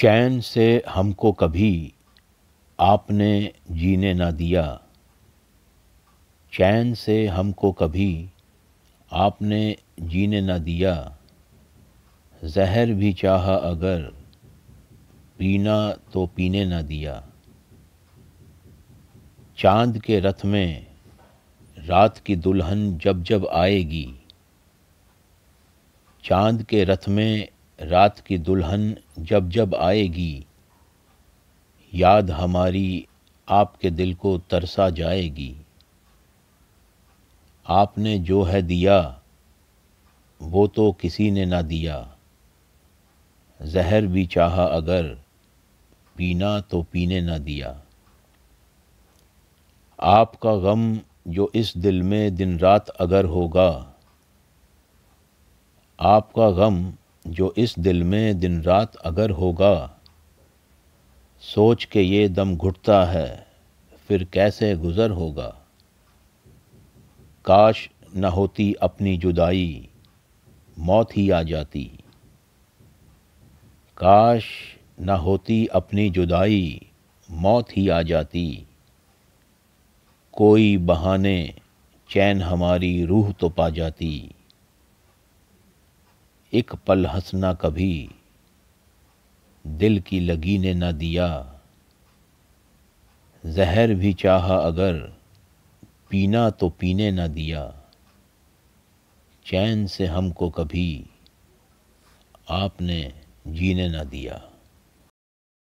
चैन से हमको कभी आपने जीने ना दिया चैन से हमको कभी आपने जीने ना दिया जहर भी चाहा अगर पीना तो पीने ना दिया चांद के रथ में रात की दुल्हन जब जब आएगी चांद के रथ में रात की दुल्हन जब जब आएगी याद हमारी आपके दिल को तरसा जाएगी आपने जो है दिया वो तो किसी ने ना दिया जहर भी चाहा अगर पीना तो पीने ना दिया आपका गम जो इस दिल में दिन रात अगर होगा आपका गम जो इस दिल में दिन रात अगर होगा सोच के ये दम घुटता है फिर कैसे गुज़र होगा काश न होती अपनी जुदाई मौत ही आ जाती काश न होती अपनी जुदाई मौत ही आ जाती कोई बहाने चैन हमारी रूह तो पा जाती एक पल हंसना कभी दिल की लगी ने ना दिया जहर भी चाहा अगर पीना तो पीने ना दिया चैन से हमको कभी आपने जीने ना दिया